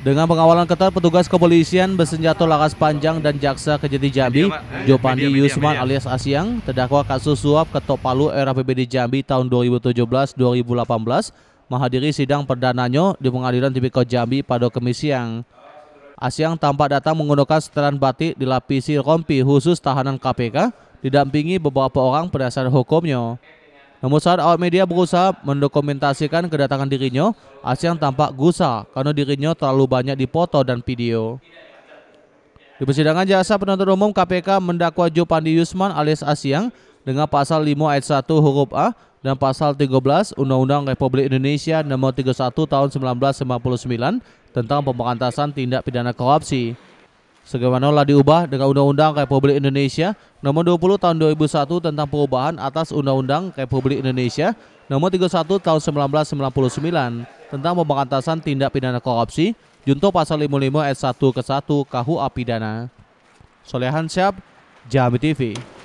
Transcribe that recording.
Dengan pengawalan ketat petugas kepolisian bersenjata laras panjang dan jaksa kejati Jambi, eh, Jopandi Yusman alias Asiang, terdakwa kasus suap ketok palu era PBD Jambi tahun 2017-2018, menghadiri sidang perdananya di pengadilan tipikor Jambi pada kemis siang. Asiang tampak datang menggunakan setelan batik dilapisi rompi khusus tahanan KPK, didampingi beberapa orang berdasar hukumnya. Namun saat awak media berusaha mendokumentasikan kedatangan dirinya, Asyang tampak gusar karena dirinya terlalu banyak dipoto dan video. Di persidangan jasa penuntut umum KPK mendakwa Jopandi Yusman alias Asyang dengan pasal 5 ayat 1 huruf A dan pasal 13 Undang-Undang Republik Indonesia nomor 31 tahun 1959 tentang pemberantasan tindak pidana korupsi sebagaimana diubah dengan Undang-Undang Republik Indonesia Nomor 20 Tahun 2001 tentang Perubahan atas Undang-Undang Republik Indonesia Nomor 31 Tahun 1999 tentang pemberantasan tindak pidana korupsi junto pasal 55 ayat 1 ke 1 KUA pidana. Solehan Syab, Jambi TV.